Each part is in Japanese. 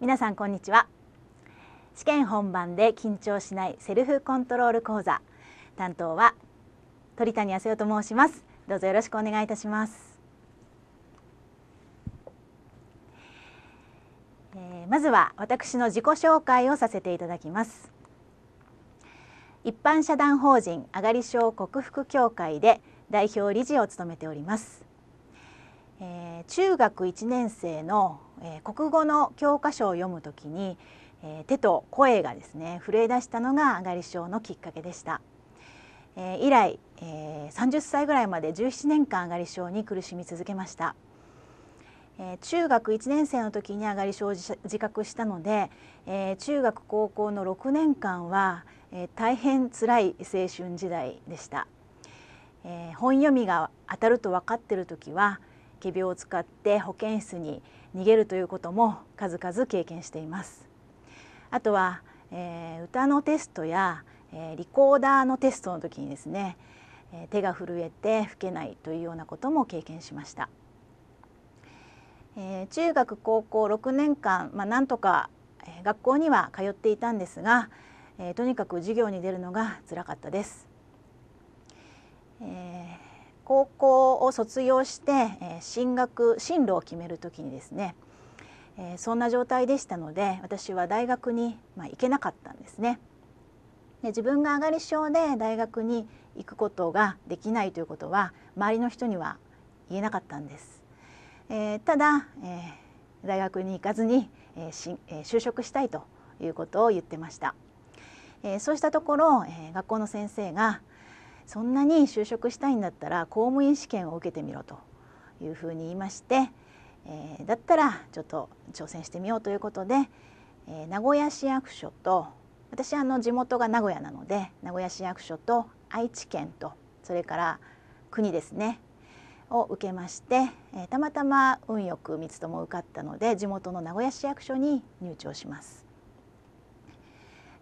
皆さんこんにちは試験本番で緊張しないセルフコントロール講座担当は鳥谷康代と申しますどうぞよろしくお願いいたします、えー、まずは私の自己紹介をさせていただきます一般社団法人あがり症克服協会で代表理事を務めておりますえー、中学1年生の、えー、国語の教科書を読むときに、えー、手と声がですね震え出したのがあがり症のきっかけでした、えー、以来、えー、30歳ぐらいまで17年間あがり症に苦しみ続けました、えー、中学1年生の時にあがり症を自覚したので、えー、中学高校の6年間は、えー、大変つらい青春時代でした、えー、本読みが当たると分かっている時は疫病を使って保健室に逃げるということも数々経験しています。あとは、えー、歌のテストや、えー、リコーダーのテストの時にですね、えー、手が震えて吹けないというようなことも経験しました。えー、中学高校6年間、まあ、なんとか学校には通っていたんですが、えー、とにかく授業に出るのが辛かったです。えー高校を卒業して、え進学進路を決める時にですね、えそんな状態でしたので私は大学に、まあ、行けなかったんですね。で自分が上がり症で大学に行くことができないということは周りの人には言えなかったんです。えー、ただ、えー、大学に行かずに、えー、しえ就職したいということを言ってました。えそうしたところ、え学校の先生がそんなに就職したいんだったら公務員試験を受けてみろというふうに言いまして、えー、だったらちょっと挑戦してみようということで、えー、名古屋市役所と私あの地元が名古屋なので名古屋市役所と愛知県とそれから国ですねを受けまして、えー、たまたま運よく三つとも受かったので地元の名古屋市役所に入庁します。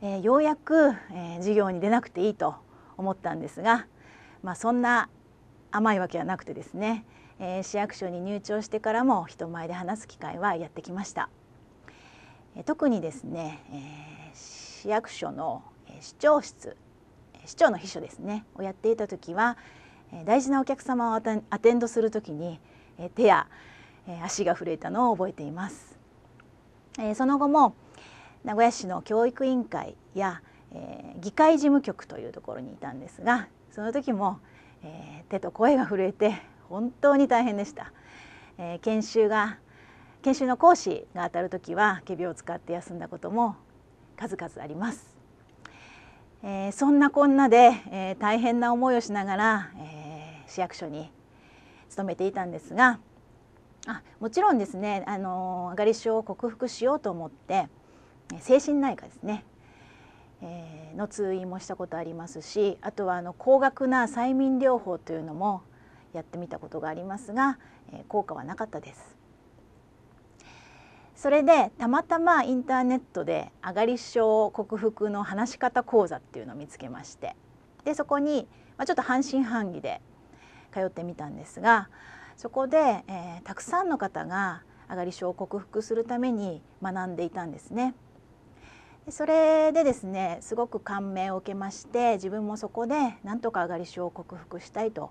えー、ようやく、えー、授業に出なくていいと思ったんですが、まあ、そんな甘いわけはなくてですね、えー、市役所に入庁してからも人前で話す機会はやってきました。特にですね、えー、市役所の市長室市長の秘書ですねをやっていた時は大事なお客様をアテンドする時に手や足が震えたのを覚えていますその後も名古屋市の教育委員会やえー、議会事務局というところにいたんですがその時も、えー、手と声が震えて本当に大変でした、えー、研修が研修の講師が当たる時は仮病を使って休んだことも数々あります、えー、そんなこんなで、えー、大変な思いをしながら、えー、市役所に勤めていたんですがあもちろんですねあのあがり症を克服しようと思って精神内科ですねえー、の通院もしたことありますしあとはあの高額な催眠療法というのもやってみたことがありますが、えー、効果はなかったです。それでたまたまインターネットで上がり症克服の話し方講座っていうのを見つけましてでそこに、まあ、ちょっと半信半疑で通ってみたんですがそこで、えー、たくさんの方があがり症を克服するために学んでいたんですね。それでですねすごく感銘を受けまして自分もそこでなんとかあがり症を克服したいと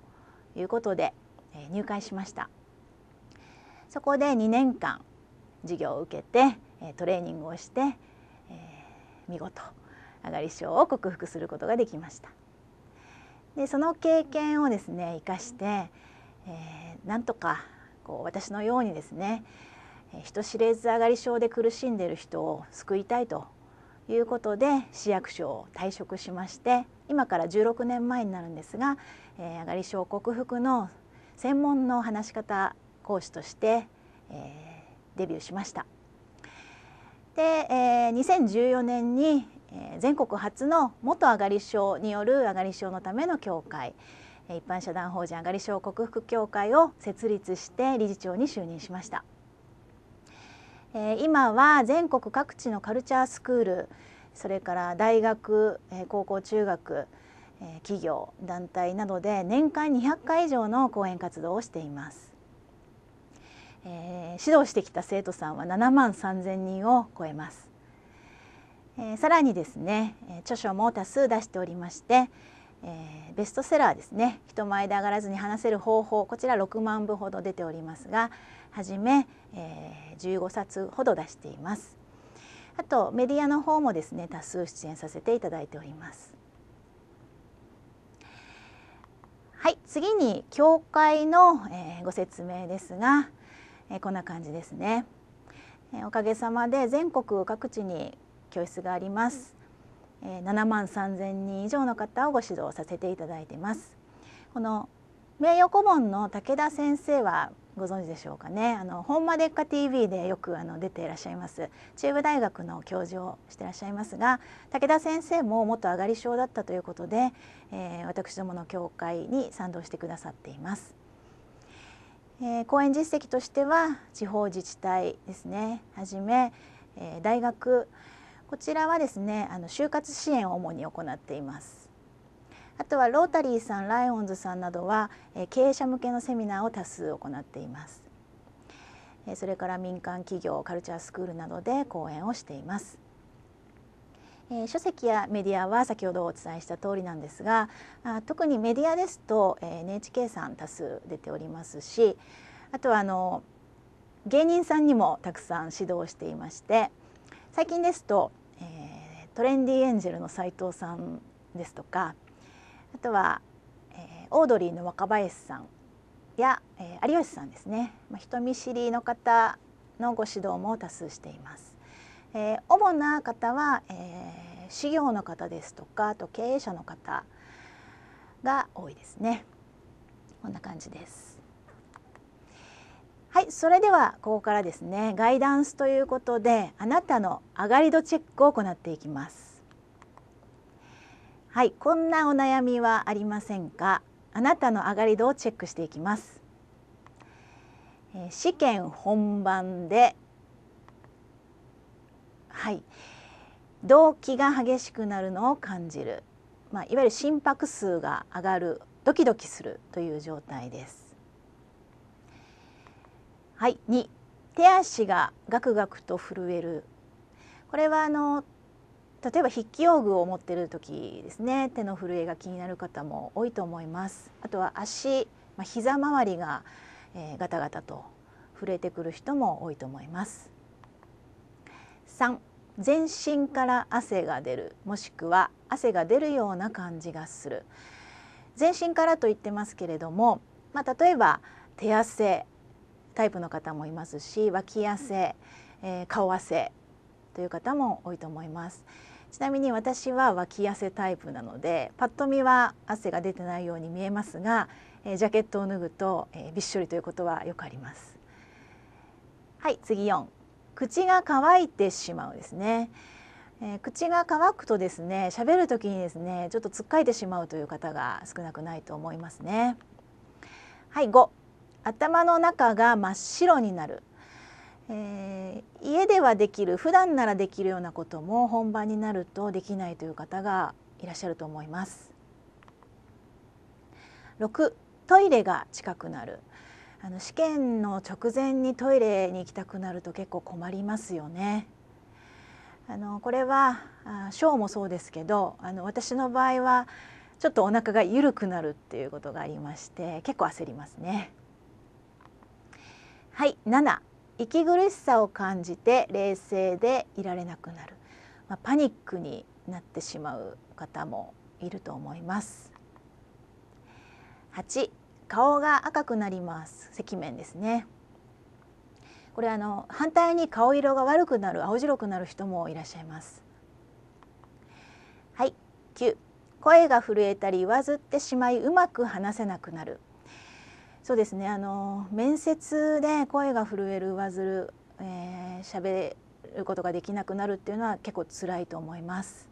いうことで入会しましたそこで2年間授業を受けてトレーニングをして、えー、見事あがり症を克服することができましたでその経験をですね生かして、えー、なんとかこう私のようにですね人知れずあがり症で苦しんでいる人を救いたいということで市役所を退職しまして今から16年前になるんですが、えー、あがり症克服の専門の話し方講師として、えー、デビューしました。で、えー、2014年にえ全国初の元あがり症によるあがり症のための協会一般社団法人あがり症克服協会を設立して理事長に就任しました。え今は全国各地のカルチャースクールそれから大学、え高校中学、え企業団体などで年間200回以上の講演活動をしています、えー、指導してきた生徒さんは7万3000人を超えます、えー、さらにですね著書も多数出しておりましてえー、ベストセラーですね人前で上がらずに話せる方法こちら6万部ほど出ておりますがはじめ、えー、15冊ほど出していますあとメディアの方もですね多数出演させていただいておりますはい次に教会の、えー、ご説明ですが、えー、こんな感じですね、えー、おかげさまで全国各地に教室があります7万3000人以上の方をご指導させていただいてますこの名誉顧問の武田先生はご存知でしょうかねあの本間デッカ TV でよくあの出ていらっしゃいます中部大学の教授をしていらっしゃいますが武田先生も元上がり症だったということで、えー、私どもの協会に賛同してくださっています、えー、講演実績としては地方自治体ですねはじめ、えー、大学こちらはですねあの就活支援を主に行っていますあとはロータリーさんライオンズさんなどは経営者向けのセミナーを多数行っていますそれから民間企業カルチャースクールなどで講演をしています書籍やメディアは先ほどお伝えした通りなんですが特にメディアですと NHK さん多数出ておりますしあとはあの芸人さんにもたくさん指導していまして最近ですとトレンディエンジェルの斎藤さんですとかあとは、えー、オードリーの若林さんや、えー、有吉さんですね、まあ、人見知りの方のご指導も多数しています。えー、主な方は、えー、資業の方ですとかあと経営者の方が多いですね。こんな感じです。はいそれではここからですねガイダンスということであなたの上がり度チェックを行っていきますはいこんなお悩みはありませんかあなたの上がり度をチェックしていきます、え試験本番ではい動悸が激しくなるのを感じるまあ、いわゆる心拍数が上がるドキドキするという状態ですはい、2手足がガクガクと震えるこれはあの例えば筆記用具を持ってる時ですね手の震えが気になる方も多いと思いますあとは足、まあ、膝周りが、えー、ガタガタと震えてくる人も多いと思います3全身から汗が出るもしくは汗が出るような感じがする全身からと言ってますけれども、まあ、例えば手汗タイプの方もいますし脇汗、えー、顔汗という方も多いと思いますちなみに私は脇汗タイプなのでパッと見は汗が出てないように見えますが、えー、ジャケットを脱ぐと、えー、びっしょりということはよくありますはい次4口が乾いてしまうですね、えー、口が乾くとですね喋る時にですねちょっとつっかえてしまうという方が少なくないと思いますねはい5頭の中が真っ白になる、えー、家ではできる普段ならできるようなことも本番になるとできないという方がいらっしゃると思います。6トイレが近くなるあの試験の直前にトイレに行きたくなると結構困りますよね。あのこれは小もそうですけどあの私の場合はちょっとお腹が緩くなるっていうことがありまして結構焦りますね。はい7息苦しさを感じて冷静でいられなくなる、まあ、パニックになってしまう方もいると思います8顔が赤くなります赤面ですねこれあの反対に顔色が悪くなる青白くなる人もいらっしゃいますはい9声が震えたり上ずってしまいうまく話せなくなるそうですねあの面接で声が震える上ずる喋、えー、ることができなくなるっていうのは結構辛いと思います。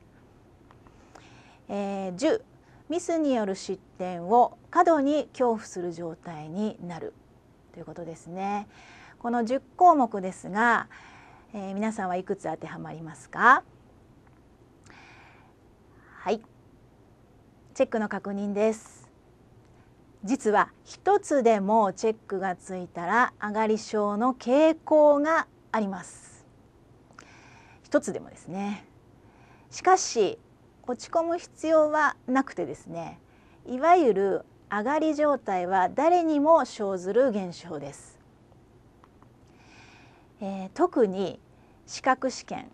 えー、10ミスによる失点を過度に恐怖する状態になるということですね。この10項目ですが、えー、皆さんはいくつ当てはまりますかはいチェックの確認です実は一つでもチェックがついたら上がり症の傾向があります一つでもですねしかし落ち込む必要はなくてですねいわゆる上がり状態は誰にも生ずる現象です、えー、特に資格試験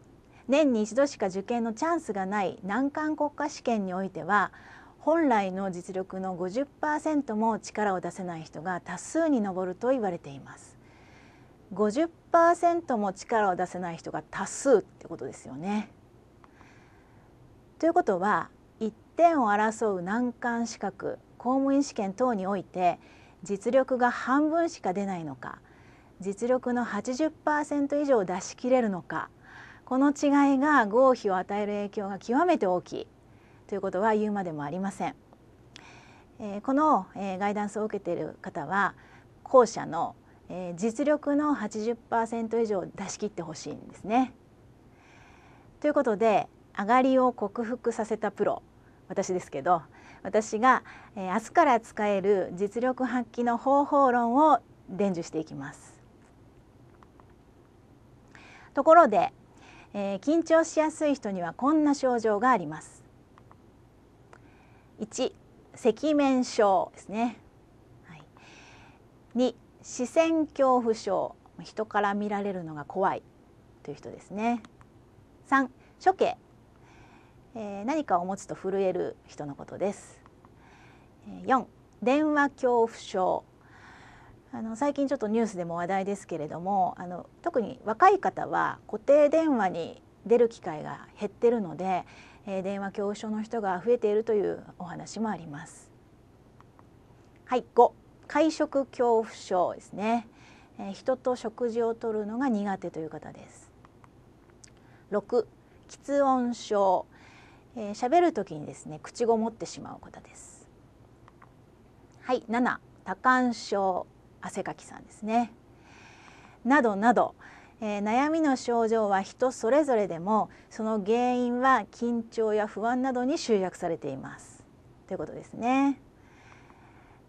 年に一度しか受験のチャンスがない難関国家試験においては本来の実力の50%も力を出せない人が多数に上ると言われています50%も力を出せない人が多数ってことですよねということは1点を争う難関資格公務員試験等において実力が半分しか出ないのか実力の80%以上出し切れるのかこの違いが合否を与える影響が極めて大きいということは言うまでもありません。えー、この、えー、ガイダンスを受けている方は後者の、えー、実力の80%以上出し切ってほしいんですね。ということで上がりを克服させたプロ私ですけど私が、えー、明日から使える実力発揮の方法論を伝授していきます。ところで、えー、緊張しやすい人にはこんな症状があります。1赤面症ですね、はい、2視線恐怖症人から見られるのが怖いという人ですね3処刑、えー、何かを持つと震える人のことです4電話恐怖症あの最近ちょっとニュースでも話題ですけれどもあの特に若い方は固定電話に出る機会が減ってるのでえ電話恐怖症の人が増えているというお話もあります。はい、5会食恐怖症ですね、え人と食事をとるのが苦手という方です。6喫音症喋、えー、る時にですね口ごもってしまう方です。はい7多汗症汗かきさんですね。などなど、えー、悩みの症状は人それぞれでもその原因は緊張や不安などに集約されていますということですね。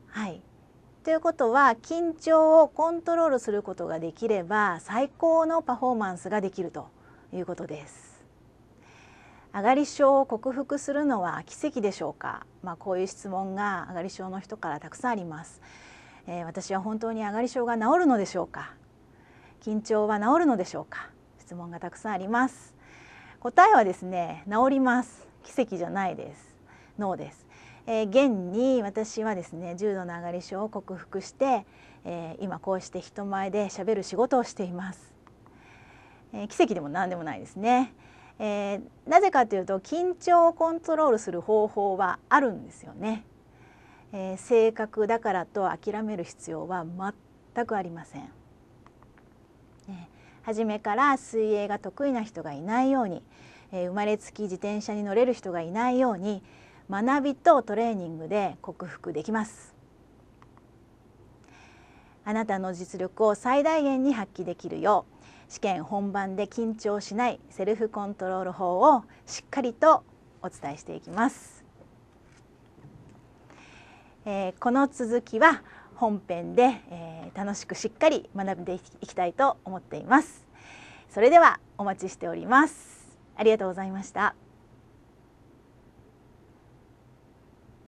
はいということは緊張をコントロールすることができれば最高のパフォーマンスができるということです。あがり症を克服するのは奇跡でしょうか、まあ、こういう質問があがり症の人からたくさんあります。えー、私は本当にあがり症が治るのでしょうか緊張は治るのでしょうか質問がたくさんあります答えはですね治ります奇跡じゃないです脳です、えー、現に私はですね重度の上がり症を克服して、えー、今こうして人前で喋る仕事をしています、えー、奇跡でも何でもないですね、えなぜかというと緊張をコントロールする方法はあるんですよね、え性格だからと諦める必要は全くありません初めから水泳が得意な人がいないように、えー、生まれつき自転車に乗れる人がいないように学びとトレーニングで克服できますあなたの実力を最大限に発揮できるよう試験本番で緊張しないセルフコントロール法をしっかりとお伝えしていきます、えー、この続きは本編で、えー、楽しくしっかり学んでいきたいと思っていますそれではお待ちしておりますありがとうございました